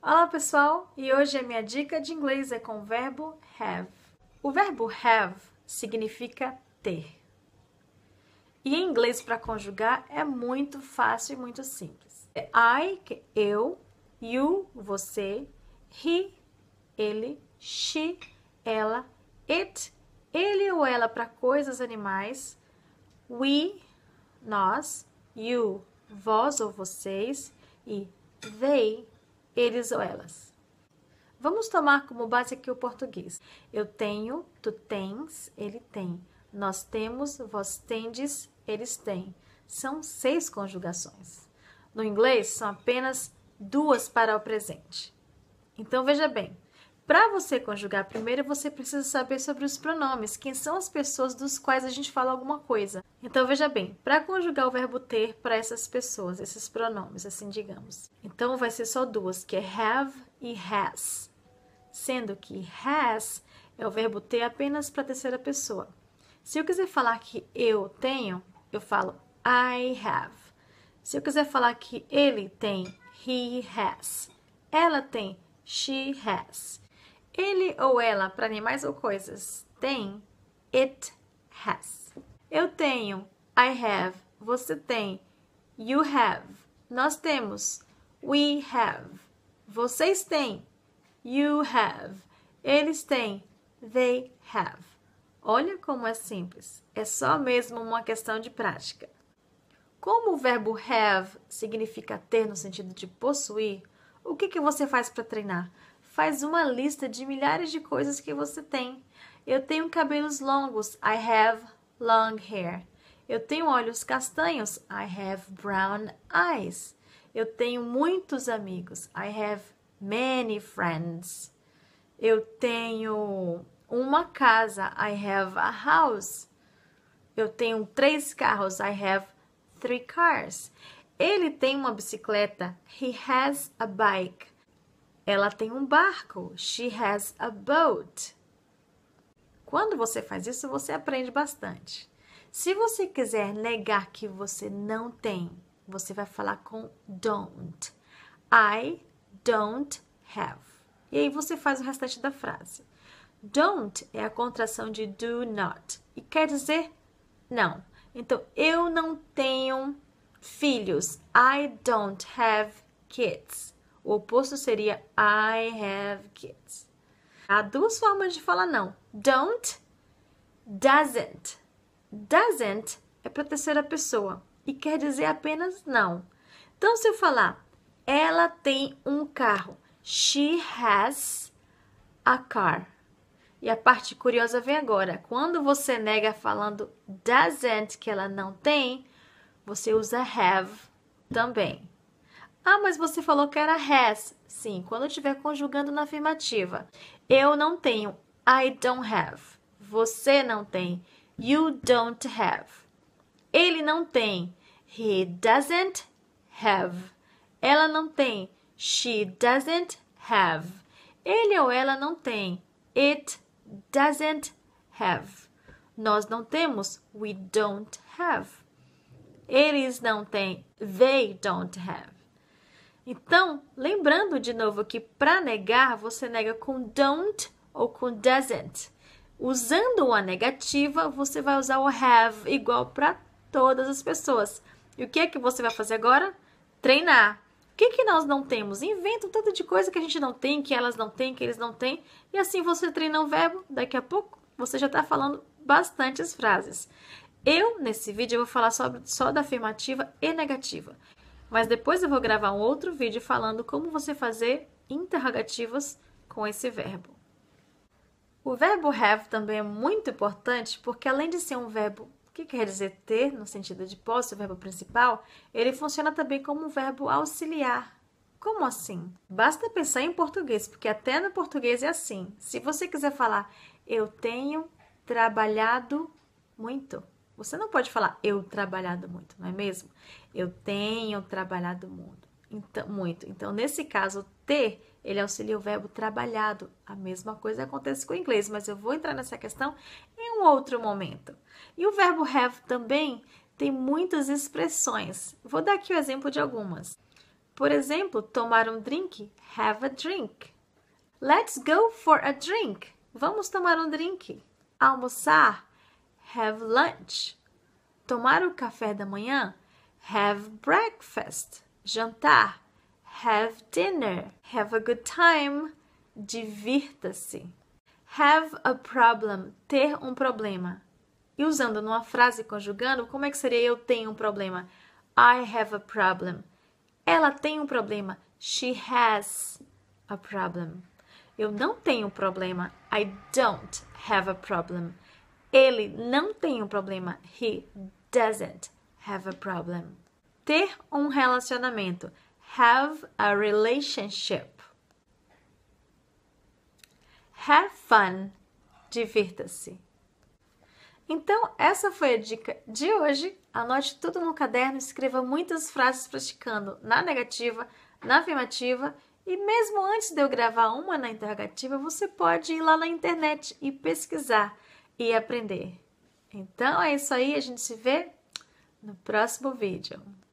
Olá pessoal, e hoje a minha dica de inglês é com o verbo have. O verbo have significa ter. E em inglês para conjugar é muito fácil e muito simples. I, que eu, you, você, he, ele, she, ela, it, ele ou ela para coisas animais, we, nós, you, vós ou vocês e they, eles ou elas. Vamos tomar como base aqui o português. Eu tenho, tu tens, ele tem. Nós temos, vós tendes, eles têm. São seis conjugações. No inglês, são apenas duas para o presente. Então, veja bem: para você conjugar primeiro, você precisa saber sobre os pronomes, quem são as pessoas dos quais a gente fala alguma coisa. Então veja bem, para conjugar o verbo ter para essas pessoas, esses pronomes, assim digamos. Então vai ser só duas, que é have e has. Sendo que has é o verbo ter apenas para a terceira pessoa. Se eu quiser falar que eu tenho, eu falo I have. Se eu quiser falar que ele tem, he has. Ela tem, she has. Ele ou ela para animais ou coisas tem it has. Eu tenho I have. Você tem you have. Nós temos we have. Vocês têm you have. Eles têm they have. Olha como é simples. É só mesmo uma questão de prática. Como o verbo have significa ter no sentido de possuir, o que, que você faz para treinar? Faz uma lista de milhares de coisas que você tem. Eu tenho cabelos longos. I have long hair. Eu tenho olhos castanhos. I have brown eyes. Eu tenho muitos amigos. I have many friends. Eu tenho uma casa. I have a house. Eu tenho três carros. I have three cars. Ele tem uma bicicleta. He has a bike. Ela tem um barco. She has a boat. Quando você faz isso, você aprende bastante. Se você quiser negar que você não tem, você vai falar com don't. I don't have. E aí você faz o restante da frase. Don't é a contração de do not e quer dizer não. Então, eu não tenho filhos. I don't have kids. O oposto seria I have kids. Há duas formas de falar não. Don't, doesn't. Doesn't é para terceira pessoa e quer dizer apenas não. Então, se eu falar, ela tem um carro. She has a car. E a parte curiosa vem agora. Quando você nega falando doesn't, que ela não tem, você usa have também. Ah, mas você falou que era has. Sim, quando estiver conjugando na afirmativa. Eu não tenho. I don't have. Você não tem. You don't have. Ele não tem. He doesn't have. Ela não tem. She doesn't have. Ele ou ela não tem. It doesn't have. Nós não temos. We don't have. Eles não têm. They don't have. Então, lembrando de novo que para negar você nega com don't ou com doesn't. Usando a negativa, você vai usar o have igual para todas as pessoas. E o que é que você vai fazer agora? Treinar. O que, é que nós não temos? Inventam tanto de coisa que a gente não tem, que elas não têm, que eles não têm. E assim você treina um verbo, daqui a pouco você já está falando bastantes frases. Eu, nesse vídeo, eu vou falar sobre, só da afirmativa e negativa. Mas depois eu vou gravar um outro vídeo falando como você fazer interrogativas com esse verbo. O verbo have também é muito importante porque, além de ser um verbo que quer dizer ter, no sentido de posse, o verbo principal, ele funciona também como um verbo auxiliar. Como assim? Basta pensar em português, porque até no português é assim. Se você quiser falar eu tenho trabalhado muito, você não pode falar eu trabalhado muito, não é mesmo? Eu tenho trabalhado muito. Então, muito. Então, nesse caso, ter, ele auxilia o verbo trabalhado. A mesma coisa acontece com o inglês, mas eu vou entrar nessa questão em um outro momento. E o verbo have também tem muitas expressões. Vou dar aqui o exemplo de algumas. Por exemplo, tomar um drink, have a drink. Let's go for a drink. Vamos tomar um drink. Almoçar, have lunch. Tomar o café da manhã, have breakfast. Jantar, have dinner. Have a good time, divirta-se. Have a problem, ter um problema. E usando numa frase conjugando, como é que seria eu tenho um problema? I have a problem. Ela tem um problema. She has a problem. Eu não tenho problema. I don't have a problem. Ele não tem um problema. He doesn't have a problem. Ter um relacionamento. Have a relationship. Have fun. Divirta-se. Então, essa foi a dica de hoje. Anote tudo no caderno, escreva muitas frases praticando na negativa, na afirmativa e mesmo antes de eu gravar uma na interrogativa, você pode ir lá na internet e pesquisar e aprender. Então é isso aí, a gente se vê no próximo vídeo.